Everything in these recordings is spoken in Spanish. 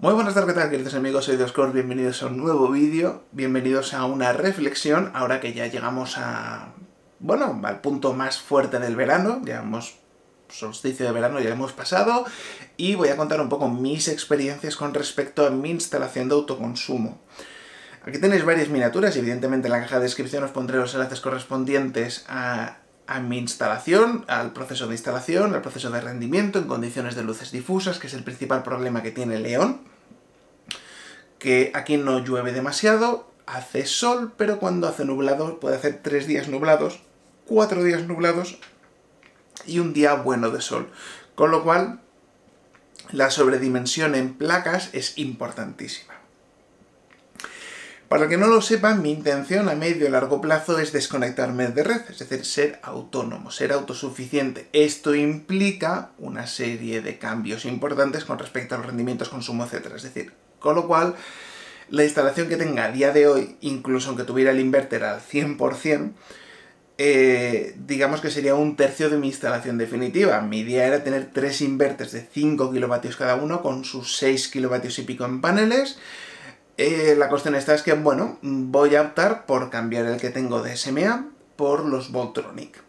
Muy buenas tardes, tal, queridos amigos? Soy Dioscor, bienvenidos a un nuevo vídeo, bienvenidos a una reflexión, ahora que ya llegamos a... bueno, al punto más fuerte del verano, ya hemos solsticio de verano ya hemos pasado y voy a contar un poco mis experiencias con respecto a mi instalación de autoconsumo. Aquí tenéis varias miniaturas evidentemente en la caja de descripción os pondré los enlaces correspondientes a a mi instalación, al proceso de instalación, al proceso de rendimiento en condiciones de luces difusas, que es el principal problema que tiene León, que aquí no llueve demasiado, hace sol, pero cuando hace nublado puede hacer tres días nublados, cuatro días nublados y un día bueno de sol. Con lo cual, la sobredimensión en placas es importantísima. Para el que no lo sepan, mi intención a medio y largo plazo es desconectarme de red, es decir, ser autónomo, ser autosuficiente. Esto implica una serie de cambios importantes con respecto a los rendimientos, consumo, etc. Es decir, con lo cual, la instalación que tenga a día de hoy, incluso aunque tuviera el inverter al 100%, eh, digamos que sería un tercio de mi instalación definitiva. Mi idea era tener tres inverters de 5 kilovatios cada uno con sus 6 kilovatios y pico en paneles eh, la cuestión está es que, bueno, voy a optar por cambiar el que tengo de SMA por los Voltronic.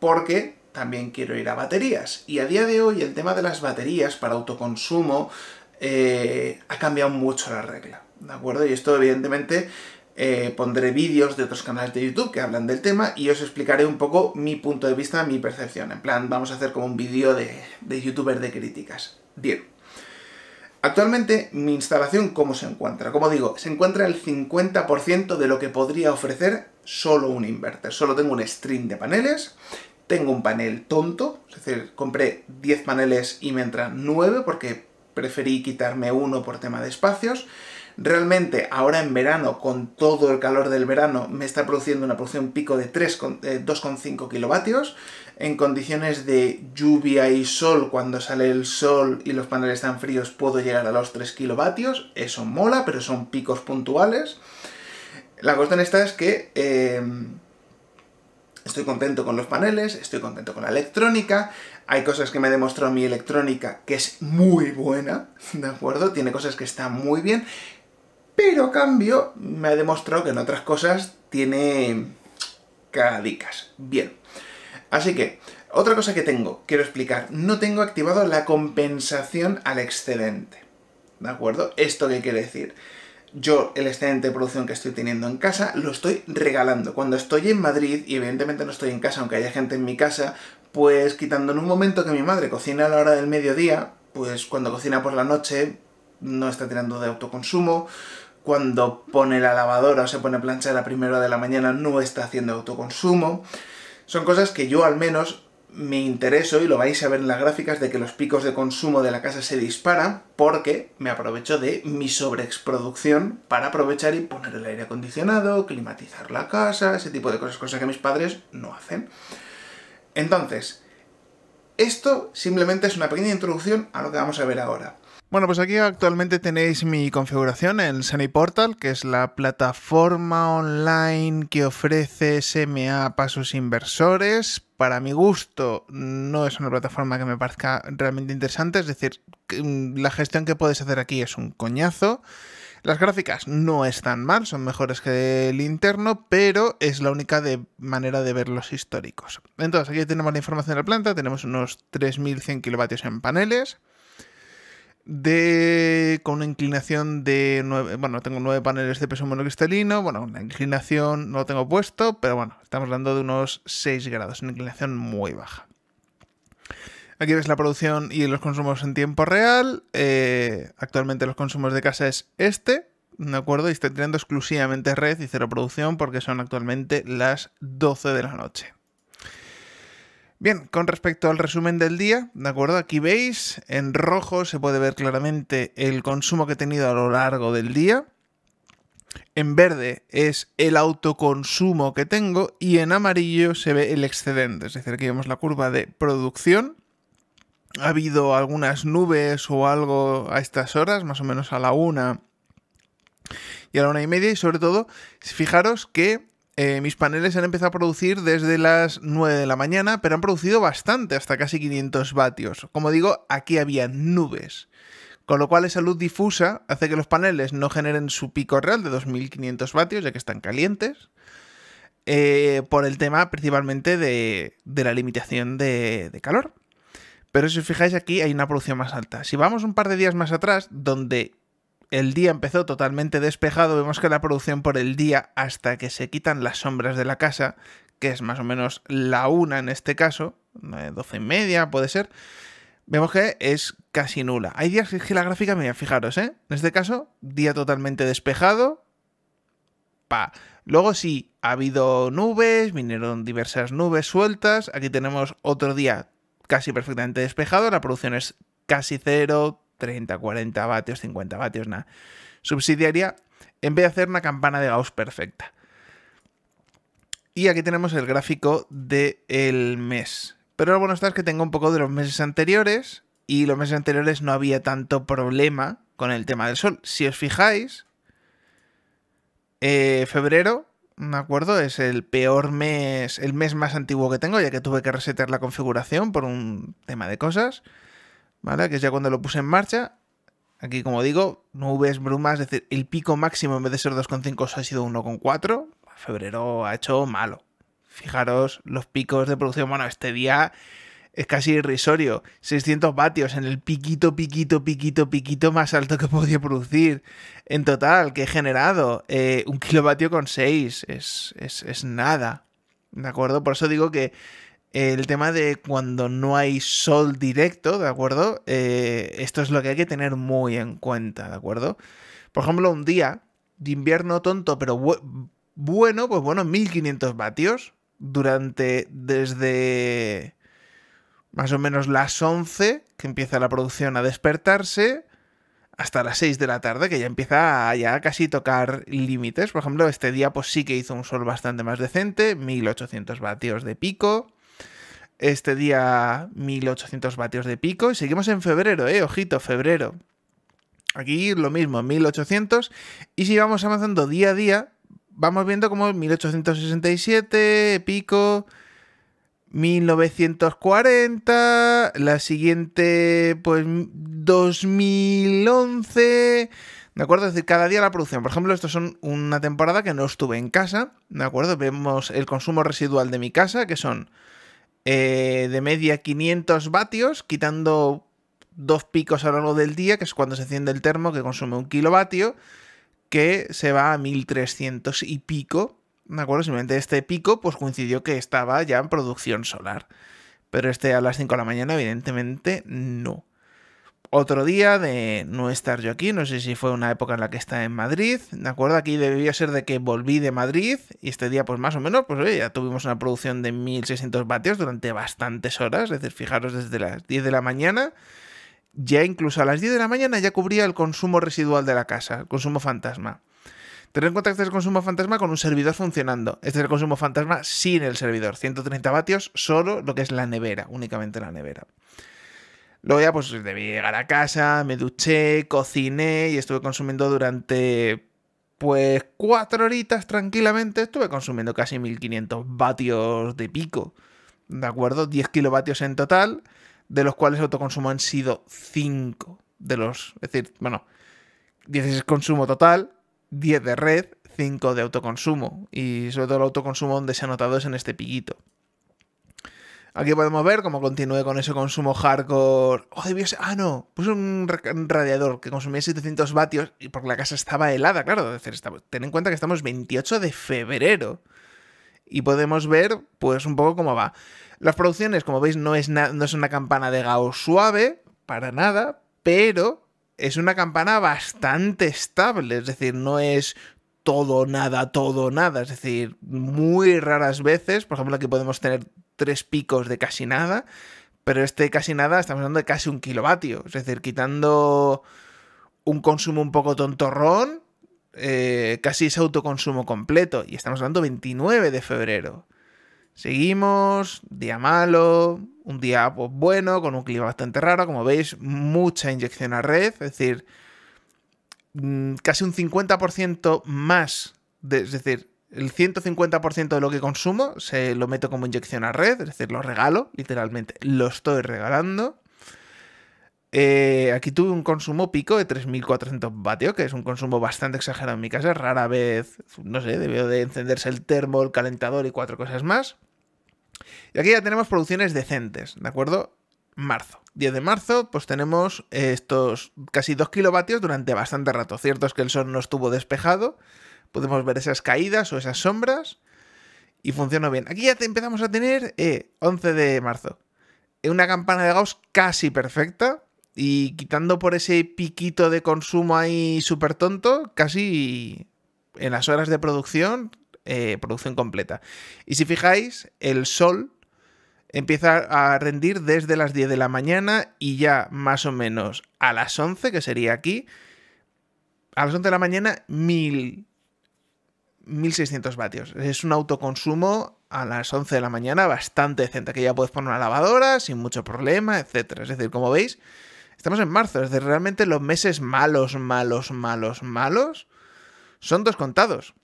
Porque también quiero ir a baterías. Y a día de hoy el tema de las baterías para autoconsumo eh, ha cambiado mucho la regla. ¿De acuerdo? Y esto evidentemente eh, pondré vídeos de otros canales de YouTube que hablan del tema y os explicaré un poco mi punto de vista, mi percepción. En plan, vamos a hacer como un vídeo de, de youtuber de críticas. Bien. Actualmente mi instalación, ¿cómo se encuentra? Como digo, se encuentra el 50% de lo que podría ofrecer solo un inverter. Solo tengo un string de paneles, tengo un panel tonto, es decir, compré 10 paneles y me entran 9 porque preferí quitarme uno por tema de espacios, Realmente ahora en verano, con todo el calor del verano, me está produciendo una producción pico de 2,5 eh, kilovatios. En condiciones de lluvia y sol, cuando sale el sol y los paneles están fríos, puedo llegar a los 3 kilovatios. Eso mola, pero son picos puntuales. La cuestión esta es que... Em, estoy contento con los paneles, estoy contento con la electrónica, hay cosas que me demostró mi electrónica que es muy buena, ¿de acuerdo? Tiene cosas que están muy bien pero a cambio me ha demostrado que en otras cosas tiene cadicas. Bien. Así que, otra cosa que tengo, quiero explicar, no tengo activado la compensación al excedente. ¿De acuerdo? ¿Esto qué quiere decir? Yo el excedente de producción que estoy teniendo en casa lo estoy regalando. Cuando estoy en Madrid, y evidentemente no estoy en casa, aunque haya gente en mi casa, pues quitando en un momento que mi madre cocina a la hora del mediodía, pues cuando cocina por la noche, no está tirando de autoconsumo. Cuando pone la lavadora o se pone plancha a la a primera de la mañana no está haciendo autoconsumo. Son cosas que yo al menos me intereso y lo vais a ver en las gráficas de que los picos de consumo de la casa se disparan porque me aprovecho de mi sobreexproducción para aprovechar y poner el aire acondicionado, climatizar la casa, ese tipo de cosas, cosas que mis padres no hacen. Entonces, esto simplemente es una pequeña introducción a lo que vamos a ver ahora. Bueno, pues aquí actualmente tenéis mi configuración, en Sunny Portal, que es la plataforma online que ofrece SMA para sus inversores. Para mi gusto, no es una plataforma que me parezca realmente interesante, es decir, mm, la gestión que puedes hacer aquí es un coñazo. Las gráficas no están mal, son mejores que el interno, pero es la única manera de ver los históricos. Entonces, aquí tenemos la información de la planta, tenemos unos 3.100 kilovatios en paneles, de con una inclinación de 9, bueno, tengo 9 paneles de peso monocristalino, bueno, una inclinación no lo tengo puesto, pero bueno, estamos hablando de unos 6 grados, una inclinación muy baja. Aquí ves la producción y los consumos en tiempo real. Eh, actualmente los consumos de casa es este, ¿de acuerdo? Y está teniendo exclusivamente red y cero producción porque son actualmente las 12 de la noche. Bien, con respecto al resumen del día, ¿de acuerdo? Aquí veis, en rojo se puede ver claramente el consumo que he tenido a lo largo del día. En verde es el autoconsumo que tengo y en amarillo se ve el excedente, es decir, aquí vemos la curva de producción. Ha habido algunas nubes o algo a estas horas, más o menos a la una y a la una y media, y sobre todo, fijaros que eh, mis paneles han empezado a producir desde las 9 de la mañana, pero han producido bastante, hasta casi 500 vatios. Como digo, aquí había nubes. Con lo cual esa luz difusa hace que los paneles no generen su pico real de 2500 vatios, ya que están calientes, eh, por el tema principalmente de, la limitación de, de calor. Pero si os fijáis aquí hay una producción más alta. Si vamos un par de días más atrás, donde el día empezó totalmente despejado, vemos que la producción por el día hasta que se quitan las sombras de la casa, que es más o menos la una en este caso, eh, doce y media puede ser, vemos que es casi nula. Hay días que la gráfica, mira, fijaros, ¿eh? En este caso, día totalmente despejado, pa. Luego sí, ha habido nubes, vinieron diversas nubes sueltas, aquí tenemos otro día casi perfectamente despejado, la producción es casi cero, 30, 40 vatios, 50 vatios, nada. Subsidiaria, en vez de hacer una campana de Gauss perfecta. Y aquí tenemos el gráfico del mes. Pero lo bueno está es que tengo un poco de los meses anteriores y los meses anteriores no había tanto problema con el tema del sol. Si os fijáis, eh, febrero, me acuerdo? Es el peor mes, el mes más antiguo que tengo, ya que tuve que resetear la configuración por un tema de cosas. ¿vale? Que es ya cuando lo puse en marcha. Aquí, como digo, nubes, brumas, es decir, el pico máximo en vez de ser 2,5 ha sido 1,4. Febrero ha hecho malo. Fijaros los picos de producción. Bueno, este día es casi irrisorio. 600 vatios en el piquito, piquito, piquito, piquito más alto que podía producir. En total, que he generado eh, un kilovatio con 6. Es, es nada. ¿De acuerdo? Por eso digo que el tema de cuando no hay sol directo, ¿de acuerdo? Eh, esto es lo que hay que tener muy en cuenta, ¿de acuerdo? Por ejemplo, un día de invierno tonto, pero bueno, pues bueno, 1500 vatios durante desde más o menos las 11, que empieza la producción a despertarse, hasta las 6 de la tarde, que ya empieza a casi tocar límites. Por ejemplo, este día pues sí que hizo un sol bastante más decente, 1800 vatios de pico. Este día 1800 vatios de pico y seguimos en febrero, ¿eh? Ojito, febrero. Aquí lo mismo, 1800. Y si vamos avanzando día a día, vamos viendo como 1867, pico, 1940, la siguiente, pues 2011. ¿De acuerdo? Es decir, cada día la producción. Por ejemplo, esto son una temporada que no estuve en casa. ¿De acuerdo? Vemos el consumo residual de mi casa, que son eh, de media 500 vatios, quitando dos picos a lo largo del día, que es cuando se enciende el termo, que consume un kilovatio, que se va a 1300 y pico. me acuerdo? Simplemente este pico pues coincidió que estaba ya en producción solar. Pero este a las 5 de la mañana, evidentemente, no otro día de no estar yo aquí. No sé si fue una época en la que estaba en Madrid. De acuerdo, aquí debía ser de que volví de Madrid y este día, pues más o menos, pues ya tuvimos una producción de 1600 vatios durante bastantes horas. Es decir, fijaros, desde las 10 de la mañana, ya incluso a las 10 de la mañana ya cubría el consumo residual de la casa, el consumo fantasma. Tener en cuenta que este es el consumo fantasma con un servidor funcionando. Este es el consumo fantasma sin el servidor. 130 vatios, solo lo que es la nevera, únicamente la nevera. Luego ya pues debí llegar a casa, me duché, cociné y estuve consumiendo durante pues cuatro horitas tranquilamente. Estuve consumiendo casi 1500 vatios de pico, ¿de acuerdo? 10 kilovatios en total, de los cuales el autoconsumo han sido 5 de los, es decir, bueno, es consumo total, 10 de red, 5 de autoconsumo. Y sobre todo el autoconsumo donde se ha notado es en este piquito. Aquí podemos ver cómo continúe con ese consumo hardcore. Oh, debió Ah, no. Puse un radiador que consumía 700 vatios y porque la casa estaba helada, claro. Ten en cuenta que estamos 28 de febrero. Y podemos ver, pues, un poco cómo va. Las producciones, como veis, no es, no es una campana de gao suave, para nada, pero es una campana bastante estable. Es decir, no es todo, nada, todo, nada. Es decir, muy raras veces, por ejemplo, aquí podemos tener tres picos de casi nada, pero este casi nada estamos hablando de casi un kilovatio, es decir, quitando un consumo un poco tontorrón, eh, casi es autoconsumo completo, y estamos hablando 29 de febrero. Seguimos, día malo, un día pues, bueno, con un clima bastante raro, como veis, mucha inyección a red, es decir, mm, casi un 50% más, de, es decir, el 150% de lo que consumo se lo meto como inyección a red, es decir, lo regalo, literalmente, lo estoy regalando. Eh, aquí tuve un consumo pico de 3.400 vatios, que es un consumo bastante exagerado en mi casa. Rara vez, no sé, debió de encenderse el termo, el calentador y cuatro cosas más. Y aquí ya tenemos producciones decentes, ¿de acuerdo? Marzo. 10 de marzo, pues tenemos eh, estos casi 2 kilovatios durante bastante rato. Cierto es que el sol no estuvo despejado, podemos ver esas caídas o esas sombras y funciona bien. Aquí ya empezamos a tener 11 eh, de marzo. Eh, una campana de Gauss casi perfecta y quitando por ese piquito de consumo ahí súper tonto, casi en las horas de producción, eh, producción completa. Y si fijáis, el sol empieza a rendir desde las 10 de la mañana y ya más o menos a las 11, que sería aquí, a las 11 de la mañana, mil 1600 vatios. Es un autoconsumo a las 11 de la mañana bastante decente, que ya puedes poner una lavadora sin mucho problema, etc. Es decir, como veis, estamos en marzo, es decir, realmente los meses malos, malos, malos, malos son dos contados.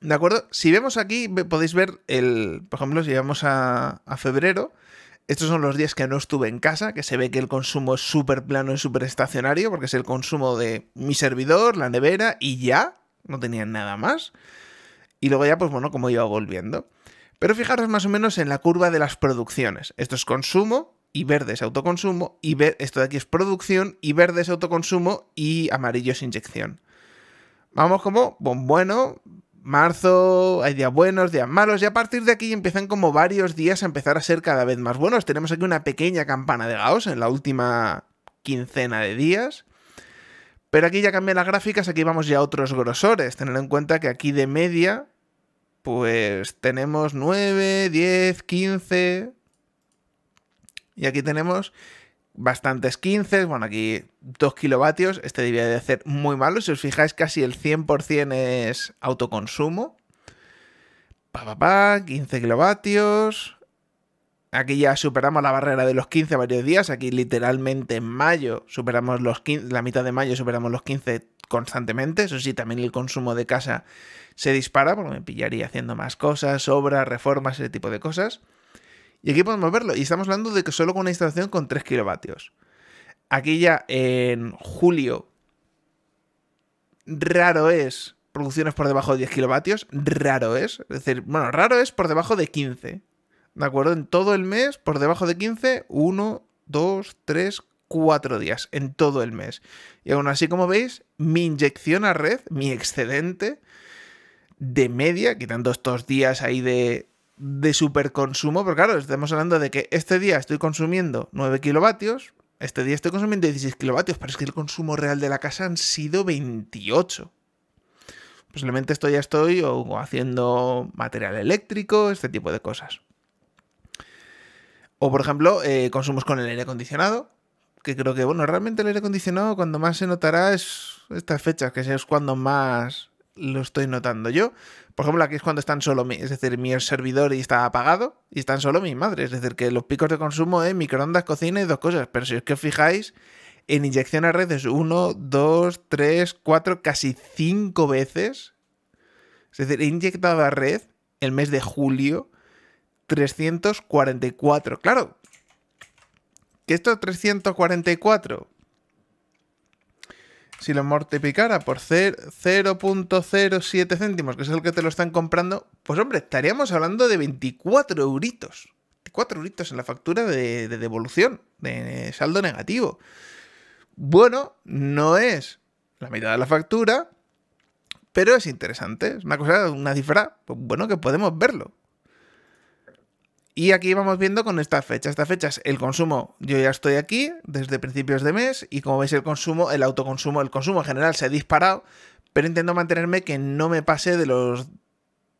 ¿De acuerdo? Si vemos aquí, podéis ver el, por ejemplo, si vamos a, a febrero, estos son los días que no estuve en casa, que se ve que el consumo es súper plano y súper estacionario, porque es el consumo de mi servidor, la nevera y ya, no tenían nada más. Y luego ya, pues bueno, como iba volviendo. Pero fijaros más o menos en la curva de las producciones. Esto es consumo y verde es autoconsumo y ver esto de aquí es producción y verde es autoconsumo y amarillo es inyección. Vamos como, bueno, marzo, hay días buenos, días malos, y a partir de aquí empiezan como varios días a empezar a ser cada vez más buenos. Tenemos aquí una pequeña campana de Gauss en la última quincena de días. Pero aquí ya cambié las gráficas, aquí vamos ya a otros grosores. Tener en cuenta que aquí de media, pues tenemos 9, 10, 15. Y aquí tenemos bastantes 15. Bueno, aquí 2 kilovatios. Este debía de ser muy malo. Si os fijáis, casi el 100% es autoconsumo. Pa, pa, pa, 15 kilovatios. Aquí ya superamos la barrera de los 15 varios días. Aquí literalmente en mayo superamos los 15, la mitad de mayo superamos los 15 constantemente. Eso sí, también el consumo de casa se dispara porque me pillaría haciendo más cosas, obras, reformas, ese tipo de cosas. Y aquí podemos verlo. Y estamos hablando de que solo con una instalación con 3 kilovatios. Aquí ya en julio raro es producciones por debajo de 10 kilovatios. Raro es. Es decir, bueno, raro es por debajo de 15. ¿De acuerdo? En todo el mes, por debajo de 15, 1, 2, 3, 4 días, en todo el mes. Y aún así, como veis, mi inyección a red, mi excedente de media, quitando estos días ahí de, de superconsumo, porque claro, estamos hablando de que este día estoy consumiendo 9 kilovatios, este día estoy consumiendo 16 kilovatios, pero es que el consumo real de la casa han sido 28. Posiblemente esto ya estoy o haciendo material eléctrico, este tipo de cosas. O, por ejemplo, eh, consumos con el aire acondicionado, que creo que, bueno, realmente el aire acondicionado cuando más se notará es estas fechas, que es cuando más lo estoy notando yo. Por ejemplo, aquí es cuando están solo, mi, es decir, mi servidor y está apagado y están solo mis madres. Es decir, que los picos de consumo en microondas, cocina y dos cosas. Pero si os que os fijáis, en inyección a red redes 1, 2, 3, cuatro, casi cinco veces. Es decir, he inyectado a red el mes de julio 344. Claro, que estos 344, si lo multiplicara por 0.07 céntimos, que es el que te lo están comprando, pues hombre, estaríamos hablando de 24 euritos. 24 euritos en la factura de, devolución, de saldo negativo. Bueno, no es la mitad de la factura, pero es interesante. Es una cosa, una cifra, pues bueno, que podemos verlo. Y aquí vamos viendo con estas fechas. Estas fechas, el consumo, yo ya estoy aquí desde principios de mes y como veis el consumo, el autoconsumo, el consumo en general se ha disparado, pero intento mantenerme que no me pase de los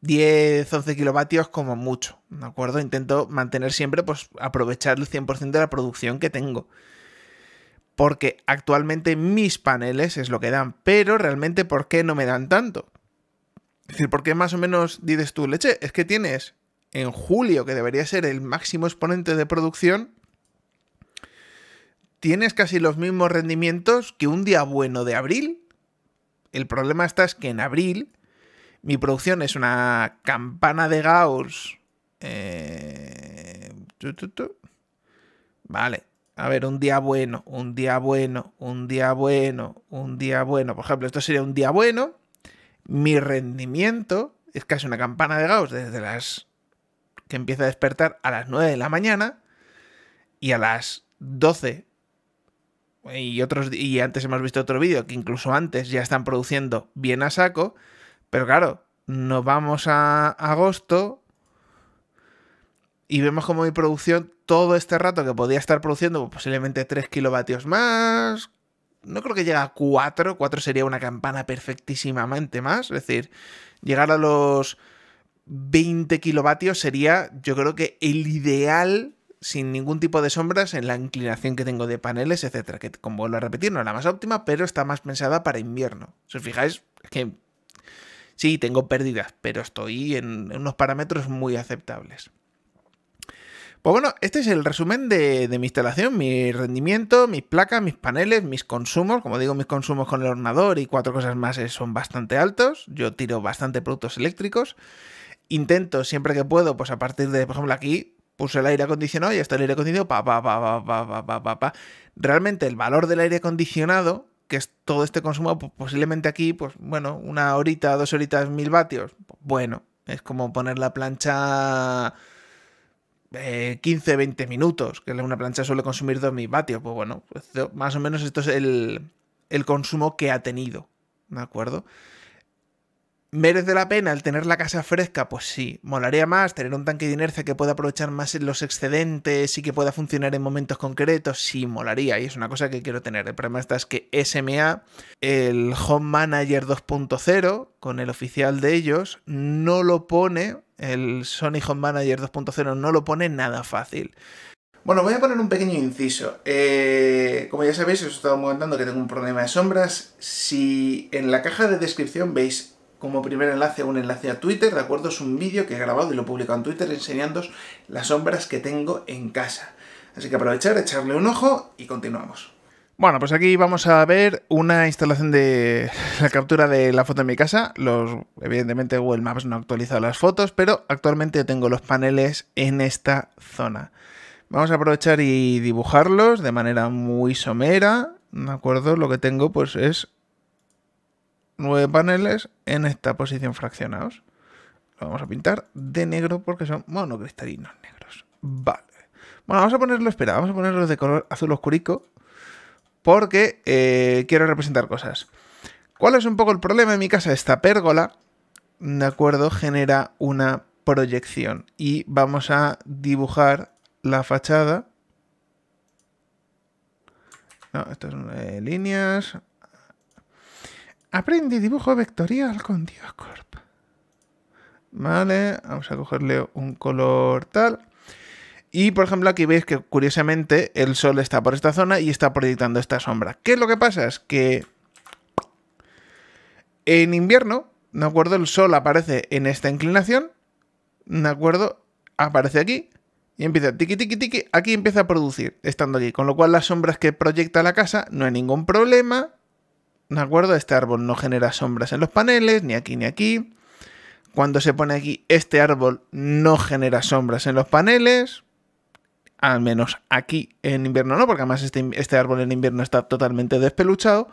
10, 11 kilovatios como mucho, ¿de acuerdo? Intento mantener siempre, pues aprovechar el 100% de la producción que tengo. Porque actualmente mis paneles es lo que dan, pero realmente ¿por qué no me dan tanto? Es decir, ¿por qué más o menos dices tú, leche? Es que tienes en julio, que debería ser el máximo exponente de producción, tienes casi los mismos rendimientos que un día bueno de abril. El problema está es que en abril mi producción es una campana de Gauss. Eh, vale. A ver, un día bueno, un día bueno, un día bueno, un día bueno. Por ejemplo, esto sería un día bueno. Mi rendimiento es casi una campana de Gauss desde las que empieza a despertar a las 9 de la mañana y a las 12 y otros y antes hemos visto otro vídeo que incluso antes ya están produciendo bien a saco, pero claro, nos vamos a agosto y vemos como mi producción todo este rato que podía estar produciendo posiblemente 3 kilovatios más, no creo que llegue a 4, 4 sería una campana perfectísimamente más, es decir, llegar a los 20 kilovatios sería, yo creo que el ideal sin ningún tipo de sombras en la inclinación que tengo de paneles, etcétera. Que, como vuelvo a repetir, no es la más óptima, pero está más pensada para invierno. Si os fijáis, es que sí, tengo pérdidas, pero estoy en unos parámetros muy aceptables. Pues bueno, este es el resumen de, de mi instalación, mi rendimiento, mis placas, mis paneles, mis consumos. Como digo, mis consumos con el ordenador y cuatro cosas más eh, son bastante altos. Yo tiro bastante productos eléctricos intento siempre que puedo, pues a partir de, por ejemplo, aquí puse el aire acondicionado y está el aire acondicionado, pa, pa, pa, pa, pa, pa, pa, pa. Realmente el valor del aire acondicionado, que es todo este consumo, pues, posiblemente aquí, pues bueno, una horita, dos horitas, mil vatios, bueno, es como poner la plancha... 15-20 eh, minutos, que una plancha suele consumir mil vatios, pues bueno, más o menos esto es el, el consumo que ha tenido, ¿de acuerdo? ¿Merece la pena el tener la casa fresca? Pues sí, molaría más tener un tanque de inercia que pueda aprovechar más los excedentes y que pueda funcionar en momentos concretos. Sí, molaría y es una cosa que quiero tener. El problema está es que SMA, el Home Manager 2.0, con el oficial de ellos, no lo pone, el Sony Home Manager 2.0 no lo pone nada fácil. Bueno, voy a poner un pequeño inciso. Eh, como ya sabéis, os he estado comentando que tengo un problema de sombras. Si en la caja de descripción veis como primer enlace un enlace a Twitter, de acuerdo, es un vídeo que he grabado y lo he publicado en Twitter enseñándoos las sombras que tengo en casa. Así que aprovechar, echarle un ojo y continuamos. Bueno, pues aquí vamos a ver una instalación de la captura de la foto de mi casa. evidentemente Google Maps no ha actualizado las fotos, pero actualmente tengo los paneles en esta zona. Vamos a aprovechar y dibujarlos de manera muy somera. ¿De acuerdo? Lo que tengo pues es nueve paneles en esta posición fraccionados. Lo vamos a pintar de negro porque son monocristalinos negros. Vale. Bueno, vamos a ponerlo, espera, vamos a ponerlos de color azul oscurico porque eh, quiero representar cosas. ¿Cuál es un poco el problema en mi casa? Esta pérgola, ¿de acuerdo? Genera una proyección y vamos a dibujar la fachada. No, estas son eh, líneas, Aprende dibujo vectorial con Dioscorp. Vale, vamos a cogerle un color tal. Y por ejemplo aquí veis que curiosamente el sol está por esta zona y está proyectando esta sombra. ¿Qué es lo que pasa? Es que en invierno, ¿de acuerdo? El sol aparece en esta inclinación, ¿de acuerdo? Aparece aquí y empieza tiki-tiki-tiki. aquí empieza a producir, estando aquí. Con lo cual las sombras que proyecta la casa no hay ningún problema, ¿De acuerdo? Este árbol no genera sombras en los paneles, ni aquí ni aquí. Cuando se pone aquí, este árbol no genera sombras en los paneles. Al menos aquí en invierno no, porque además este, este árbol en invierno está totalmente despeluchado.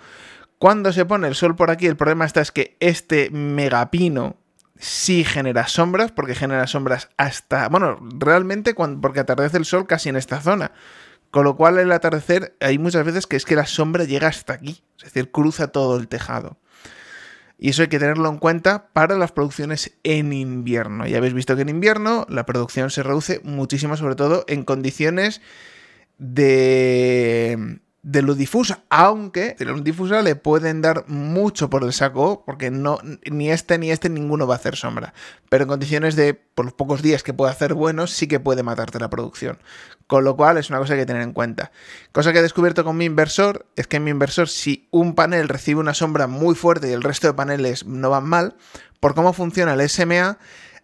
Cuando se pone el sol por aquí, el problema está es que este megapino sí genera sombras, porque genera sombras hasta... Bueno, realmente porque atardece el sol casi en esta zona. Con lo cual, el atardecer, hay muchas veces que es que la sombra llega hasta aquí, es decir, cruza todo el tejado. Y eso hay que tenerlo en cuenta para las producciones en invierno. Ya habéis visto que en invierno la producción se reduce muchísimo, sobre todo en condiciones de de luz difusa, aunque de luz difusa le pueden dar mucho por el saco, porque no, ni este ni este ninguno va a hacer sombra. Pero en condiciones de, por los pocos días que puede hacer bueno, sí que puede matarte la producción. Con lo cual es una cosa que tener en cuenta. Cosa que he descubierto con mi inversor es que en mi inversor, si un panel recibe una sombra muy fuerte y el resto de paneles no van mal, por cómo funciona el SMA,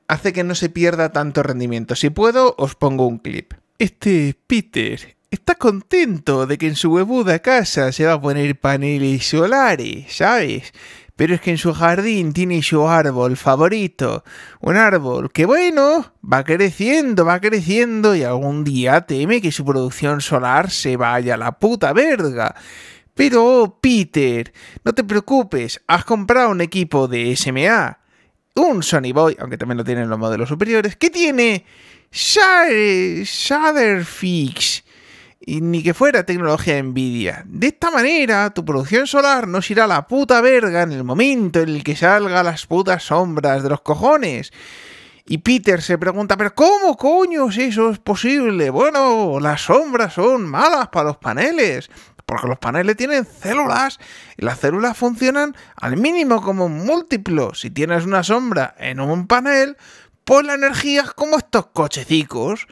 hace que no se pierda tanto rendimiento. Si puedo, os pongo un clip. Este Peter está contento de que en su huevuda casa se va a poner paneles solares, ¿sabes? Pero es que en su jardín tiene su árbol favorito, un árbol que bueno, va creciendo, va creciendo y algún día teme que su producción solar se vaya a la puta verga. Pero, oh, Peter, no te preocupes, has comprado un equipo de SMA, un Sony Boy, aunque también lo tienen los modelos superiores, que tiene Shutterfix y ni que fuera tecnología de Nvidia. De esta manera, tu producción solar nos irá a la puta verga en el momento en el que salga las putas sombras de los cojones. Y Peter se pregunta, pero ¿cómo si eso es posible? Bueno, las sombras son malas para los paneles, porque los paneles tienen células y las células funcionan al mínimo como múltiplos. Si tienes una sombra en un panel, pues la energía como estos cochecicos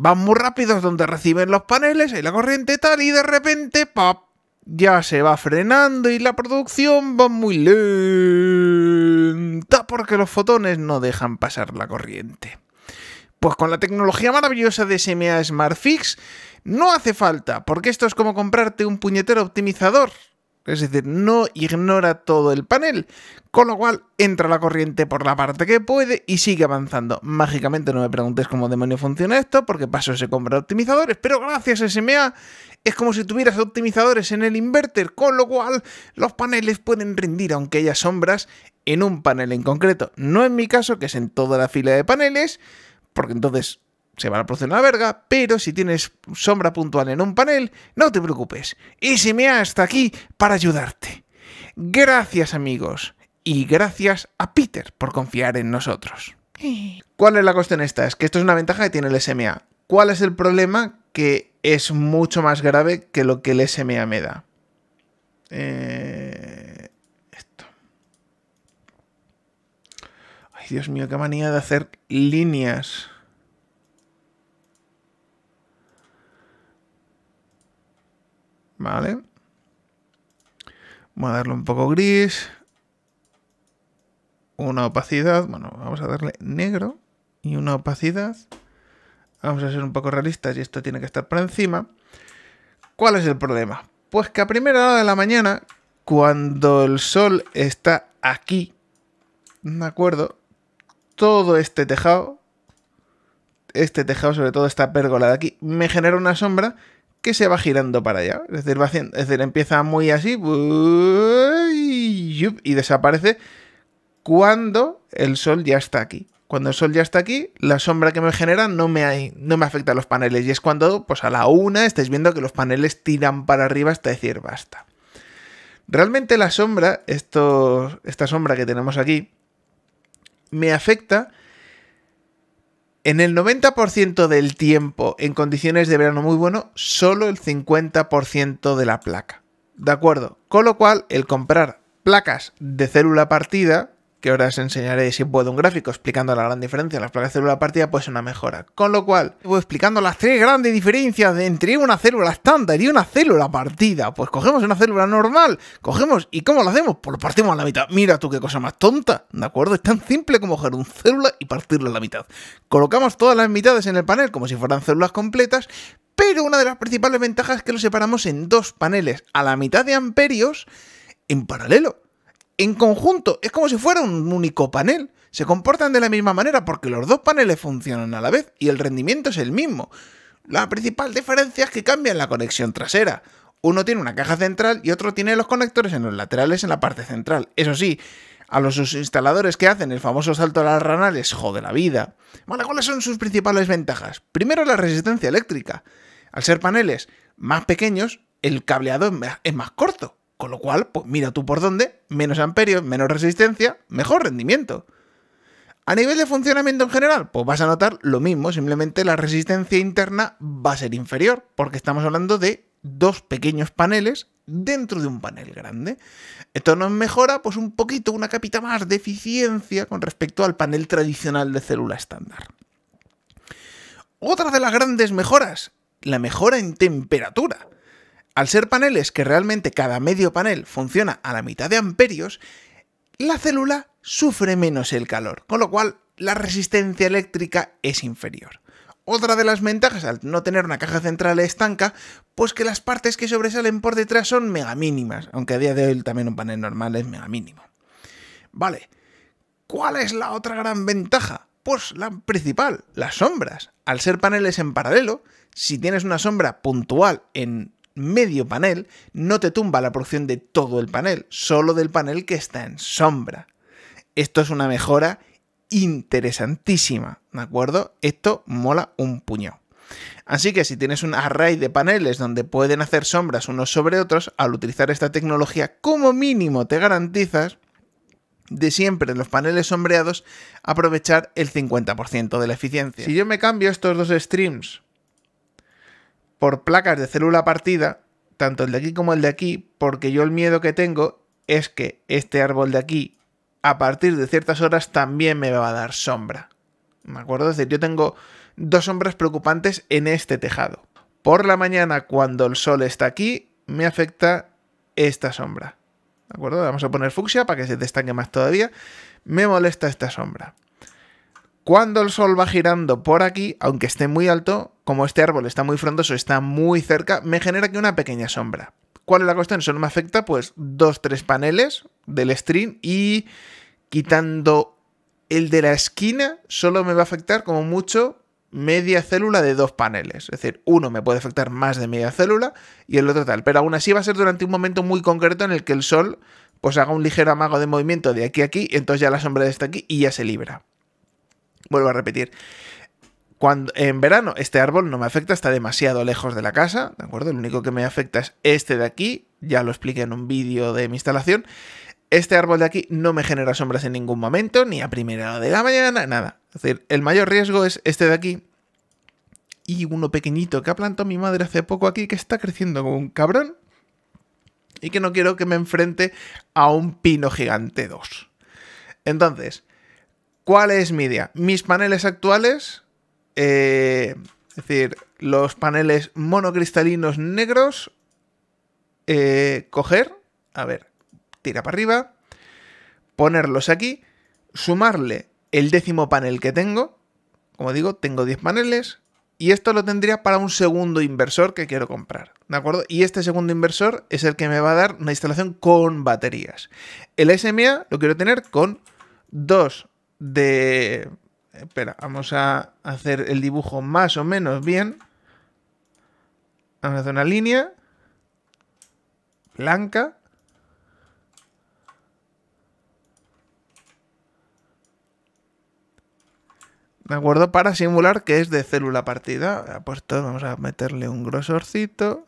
van muy rápidos donde reciben los paneles y la corriente tal, y de repente, ¡pap! Ya se va frenando y la producción va muy lenta porque los fotones no dejan pasar la corriente. Pues con la tecnología maravillosa de SMA SmartFix no hace falta, porque esto es como comprarte un puñetero optimizador es decir, no ignora todo el panel, con lo cual entra la corriente por la parte que puede y sigue avanzando. Mágicamente no me preguntes cómo demonio funciona esto, porque paso se compra optimizadores, pero gracias a SMA es como si tuvieras optimizadores en el inverter, con lo cual los paneles pueden rendir aunque haya sombras en un panel en concreto. No en mi caso, que es en toda la fila de paneles, porque entonces se van a producir una verga, pero si tienes sombra puntual en un panel, no te preocupes. SMA está aquí para ayudarte. Gracias amigos y gracias a Peter por confiar en nosotros. ¿Cuál es la cuestión esta? Es que esto es una ventaja que tiene el SMA. ¿Cuál es el problema? Que es mucho más grave que lo que el SMA me da. Eh, esto. Ay, Dios mío, qué manía de hacer líneas. Vale. Vamos a darle un poco gris. Una opacidad. Bueno, vamos a darle negro y una opacidad. Vamos a ser un poco realistas y esto tiene que estar por encima. ¿Cuál es el problema? Pues que a primera hora de la mañana, cuando el sol está aquí, ¿de acuerdo? Todo este tejado, este tejado sobre todo esta pérgola de aquí, me genera una sombra se va girando para allá. Es decir, va haciendo, es decir empieza muy así y desaparece cuando el sol ya está aquí. Cuando el sol ya está aquí, la sombra que me genera no me, no me afecta a los paneles. Y es cuando, pues a la una, estáis viendo que los paneles tiran para arriba hasta decir basta. Realmente la sombra, esto, esta sombra que tenemos aquí, me afecta en el 90% del tiempo, en condiciones de verano muy bueno, solo el 50% de la placa. ¿De acuerdo? Con lo cual, el comprar placas de célula partida que ahora os enseñaré si puedo un gráfico explicando la gran diferencia. Las placas célula partida pues una mejora. Con lo cual, voy explicando las tres grandes diferencias entre una célula estándar y una célula partida. Pues cogemos una célula normal, cogemos y ¿cómo lo hacemos? Pues lo partimos a la mitad. Mira tú qué cosa más tonta, ¿de acuerdo? Es tan simple como coger una célula y partirla a la mitad. Colocamos todas las mitades en el panel como si fueran células completas, pero una de las principales ventajas es que lo separamos en dos paneles a la mitad de amperios en paralelo en conjunto. Es como si fuera un único panel. Se comportan de la misma manera porque los dos paneles funcionan a la vez y el rendimiento es el mismo. La principal diferencia es que cambian la conexión trasera. Uno tiene una caja central y otro tiene los conectores en los laterales en la parte central. Eso sí, a los instaladores que hacen el famoso salto a las ranales les jode la vida. Bueno, ¿cuáles son sus principales ventajas? Primero, la resistencia eléctrica. Al ser paneles más pequeños, el cableado es más corto con lo cual, pues mira tú por dónde, menos amperios, menos resistencia, mejor rendimiento. A nivel de funcionamiento en general, pues vas a notar lo mismo, simplemente la resistencia interna va a ser inferior, porque estamos hablando de dos pequeños paneles dentro de un panel grande. Esto nos mejora pues un poquito, una capita más de eficiencia con respecto al panel tradicional de célula estándar. Otra de las grandes mejoras, la mejora en temperatura. Al ser paneles que realmente cada medio panel funciona a la mitad de amperios, la célula sufre menos el calor, con lo cual la resistencia eléctrica es inferior. Otra de las ventajas al no tener una caja central estanca, pues que las partes que sobresalen por detrás son mega mínimas, aunque a día de hoy también un panel normal es mega mínimo. Vale, ¿cuál es la otra gran ventaja? Pues la principal, las sombras. Al ser paneles en paralelo, si tienes una sombra puntual en medio panel, no te tumba la producción de todo el panel, solo del panel que está en sombra. Esto es una mejora interesantísima, ¿de acuerdo? Esto mola un puño. Así que si tienes un array de paneles donde pueden hacer sombras unos sobre otros, al utilizar esta tecnología como mínimo te garantizas de siempre los paneles sombreados aprovechar el 50% de la eficiencia. Si yo me cambio estos dos streams por placas de célula partida, tanto el de aquí como el de aquí, porque yo el miedo que tengo es que este árbol de aquí, a partir de ciertas horas, también me va a dar sombra. ¿Me acuerdo? Es decir, yo tengo dos sombras preocupantes en este tejado. Por la mañana, cuando el sol está aquí, me afecta esta sombra. ¿De acuerdo? Vamos a poner fucsia para que se destaque más todavía. Me molesta esta sombra. Cuando el sol va girando por aquí, aunque esté muy alto, como este árbol está muy frondoso, está muy cerca, me genera aquí una pequeña sombra. ¿Cuál es la cuestión? Solo me afecta pues dos, tres paneles del string y quitando el de la esquina, solo me va a afectar como mucho media célula de dos paneles. Es decir, uno me puede afectar más de media célula y el otro tal. Pero aún así va a ser durante un momento muy concreto en el que el sol pues haga un ligero amago de movimiento de aquí a aquí, entonces ya la sombra está aquí y ya se libra. Vuelvo a repetir. Cuando, en verano este árbol no me afecta, está demasiado lejos de la casa, ¿de acuerdo? Lo único que me afecta es este de aquí, ya lo expliqué en un vídeo de mi instalación. Este árbol de aquí no me genera sombras en ningún momento, ni a primera hora de la mañana, nada. Es decir, el mayor riesgo es este de aquí y uno pequeñito que ha plantado mi madre hace poco aquí que está creciendo como un cabrón y que no quiero que me enfrente a un pino gigante 2. Entonces, ¿cuál es mi idea? Mis paneles actuales eh, es decir, los paneles monocristalinos negros. Eh, coger. A ver, tira para arriba. Ponerlos aquí. Sumarle el décimo panel que tengo. Como digo, tengo 10 paneles. Y esto lo tendría para un segundo inversor que quiero comprar. ¿De acuerdo? Y este segundo inversor es el que me va a dar una instalación con baterías. El SMA lo quiero tener con dos de Espera, vamos a hacer el dibujo más o menos bien. Vamos a hacer una línea. Blanca. ¿De acuerdo? Para simular que es de célula partida. Pues todo, vamos a meterle un grosorcito.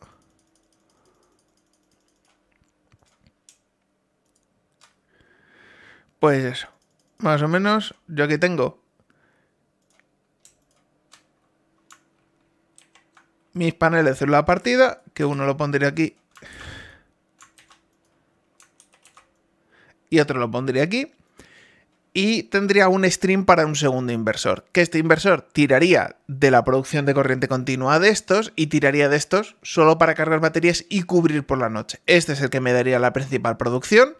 Pues eso. Más o menos, yo aquí tengo mis paneles de la partida, que uno lo pondría aquí y otro lo pondría aquí. Y tendría un stream para un segundo inversor, que este inversor tiraría de la producción de corriente continua de estos y tiraría de estos solo para cargar baterías y cubrir por la noche. Este es el que me daría la principal producción,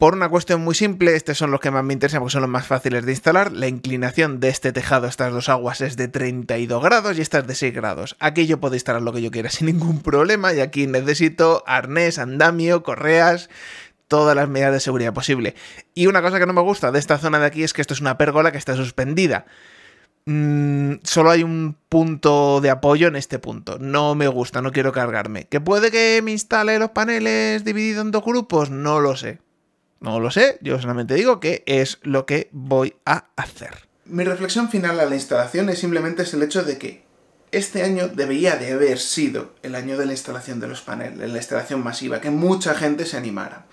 por una cuestión muy simple, estos son los que más me interesan porque son los más fáciles de instalar. La inclinación de este tejado, estas dos aguas, es de 32 grados y estas es de 6 grados. Aquí yo puedo instalar lo que yo quiera sin ningún problema y aquí necesito arnés, andamio, correas, todas las medidas de seguridad posible. Y una cosa que no me gusta de esta zona de aquí es que esto es una pérgola que está suspendida. Mm, solo hay un punto de apoyo en este punto. No me gusta, no quiero cargarme. ¿Que puede que me instale los paneles dividido en dos grupos? No lo sé. No lo sé, yo solamente digo que es lo que voy a hacer. Mi reflexión final a la instalación es simplemente es el hecho de que este año debería de haber sido el año de la instalación de los paneles, la instalación masiva, que mucha gente se animara.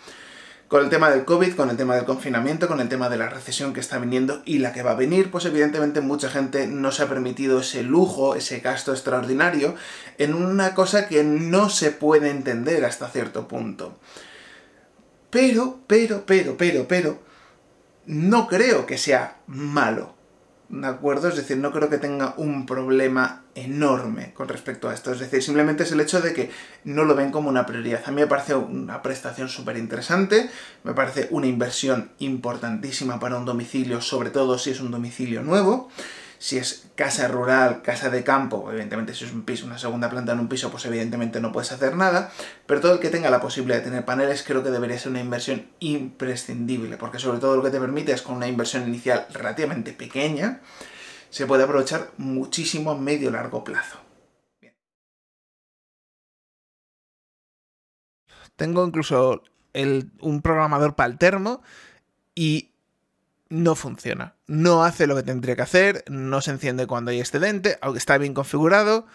Con el tema del COVID, con el tema del confinamiento, con el tema de la recesión que está viniendo y la que va a venir, pues evidentemente mucha gente no se ha permitido ese lujo, ese gasto extraordinario, en una cosa que no se puede entender hasta cierto punto. Pero, pero, pero, pero, pero, no creo que sea malo. ¿De acuerdo? Es decir, no creo que tenga un problema enorme con respecto a esto. Es decir, simplemente es el hecho de que no lo ven como una prioridad. A mí me parece una prestación súper interesante, me parece una inversión importantísima para un domicilio, sobre todo si es un domicilio nuevo si es casa rural, casa de campo, evidentemente si es un piso, una segunda planta en un piso, pues evidentemente no puedes hacer nada, pero todo el que tenga la posibilidad de tener paneles creo que debería ser una inversión imprescindible, porque sobre todo lo que te permite es con una inversión inicial relativamente pequeña, se puede aprovechar muchísimo a medio largo plazo. Tengo incluso un programador para el termo y no funciona. No hace lo que tendría que hacer, no se enciende cuando hay excedente, aunque está bien configurado,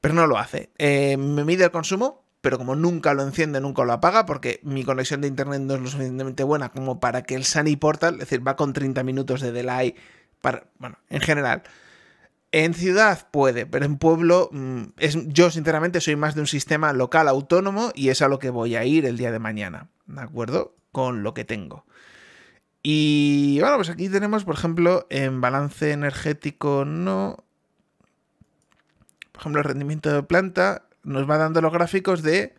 pero no lo hace. Eh, me mide el consumo, pero como nunca lo enciende, nunca lo apaga, porque mi conexión de internet no es lo suficientemente buena como para que el Sunny Portal, es decir, va con 30 minutos de delay, para, bueno, en general. En ciudad puede, pero en pueblo mm, es, yo sinceramente soy más de un sistema local autónomo y es a lo que voy a ir el día de mañana, ¿de acuerdo? Con lo que tengo. Y bueno, pues aquí tenemos, por ejemplo, en balance energético no. Por ejemplo, el rendimiento de planta nos va dando los gráficos de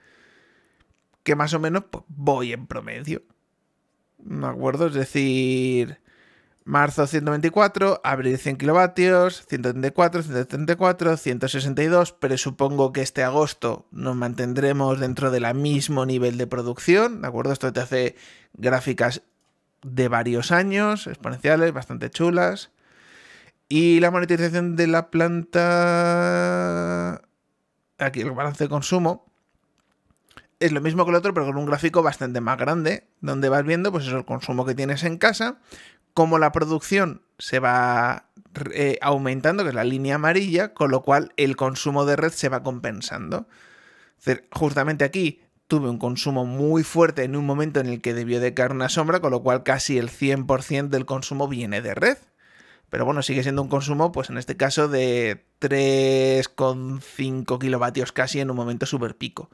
que más o menos pues, voy en promedio. ¿De acuerdo? Es decir, marzo 124, abril 100 kilovatios, 134, 134, 162, pero supongo que este agosto nos mantendremos dentro del mismo nivel de producción, ¿de acuerdo? Esto te hace gráficas de varios años, exponenciales, bastante chulas. Y la monetización de la planta... Aquí el balance de consumo. Es lo mismo que el otro, pero con un gráfico bastante más grande, donde vas viendo pues eso, el consumo que tienes en casa, cómo la producción se va eh, aumentando, que es la línea amarilla, con lo cual el consumo de red se va compensando. justamente aquí tuve un consumo muy fuerte en un momento en el que debió de caer una sombra, con lo cual casi el 100% del consumo viene de red. Pero bueno, sigue siendo un consumo, pues en este caso, de 3,5 kilovatios casi en un momento súper pico.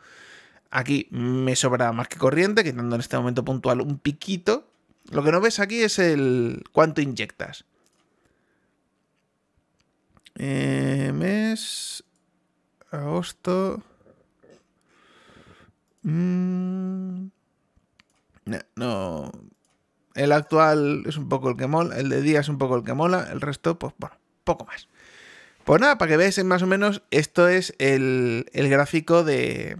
Aquí me sobra más que corriente, quitando en este momento puntual un piquito. Lo que no ves aquí es el cuánto inyectas. Eh, mes, agosto, Mm. no. El actual es un poco el que mola, el de día es un poco el que mola, el resto, pues bueno, poco más. Pues nada, para que veáis más o menos, esto es el, el gráfico de,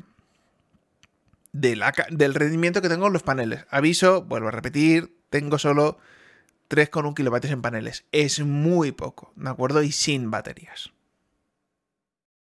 de la, del rendimiento que tengo en los paneles. Aviso, vuelvo a repetir, tengo solo 3,1 kilovatios en paneles. Es muy poco, ¿de acuerdo? Y sin baterías.